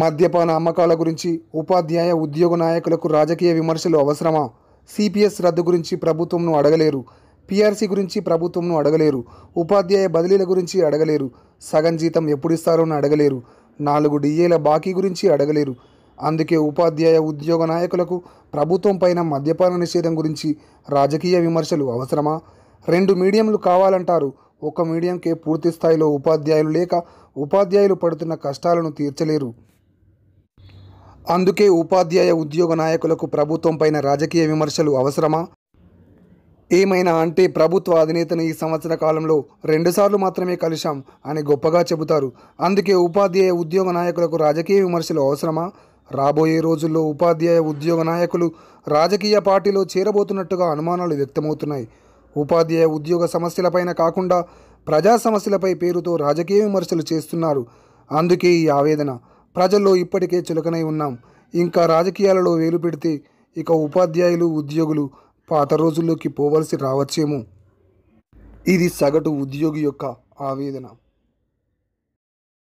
మద్యపాన అమ్మకాల గురించి ఉపాధ్యాయ ఉద్యోగ నాయకులకు రాజకీయ విమర్శలు అవసరమా సిపిఎస్ రద్దు గురించి ప్రభుత్వంను అడగలేరు పిఆర్సీ గురించి ప్రభుత్వంను అడగలేరు ఉపాధ్యాయ బదిలీల గురించి అడగలేరు సగం జీతం ఎప్పుడిస్తారోని అడగలేరు నాలుగు డిఏల బాకీ గురించి అడగలేరు అందుకే ఉపాధ్యాయ ఉద్యోగ నాయకులకు ప్రభుత్వం పైన మద్యపాన నిషేధం గురించి రాజకీయ విమర్శలు అవసరమా రెండు మీడియంలు కావాలంటారు ఒక మీడియంకే పూర్తి స్థాయిలో ఉపాధ్యాయులు లేక ఉపాధ్యాయులు పడుతున్న కష్టాలను తీర్చలేరు అందుకే ఉపాధ్యాయ ఉద్యోగ నాయకులకు ప్రభుత్వం పైన రాజకీయ విమర్శలు అవసరమా ఏమైనా అంటే ప్రభుత్వ అధినేతను ఈ సంవత్సర కాలంలో రెండుసార్లు మాత్రమే కలిశాం అని గొప్పగా చెబుతారు అందుకే ఉపాధ్యాయ ఉద్యోగ నాయకులకు రాజకీయ విమర్శలు అవసరమా రాబోయే రోజుల్లో ఉపాధ్యాయ ఉద్యోగ నాయకులు రాజకీయ పార్టీలో చేరబోతున్నట్టుగా అనుమానాలు వ్యక్తమవుతున్నాయి ఉపాధ్యాయ ఉద్యోగ సమస్యలపైన కాకుండా ప్రజా సమస్యలపై పేరుతో రాజకీయ విమర్శలు చేస్తున్నారు అందుకే ఈ ఆవేదన ప్రజల్లో ఇప్పటికే చిలకనై ఉన్నాం ఇంకా రాజకీయాలలో వేలు పెడితే ఇక ఉపాధ్యాయులు ఉద్యోగులు పాత రోజుల్లోకి పోవలసి రావచ్చేమో ఇది సగటు ఉద్యోగి యొక్క ఆవేదన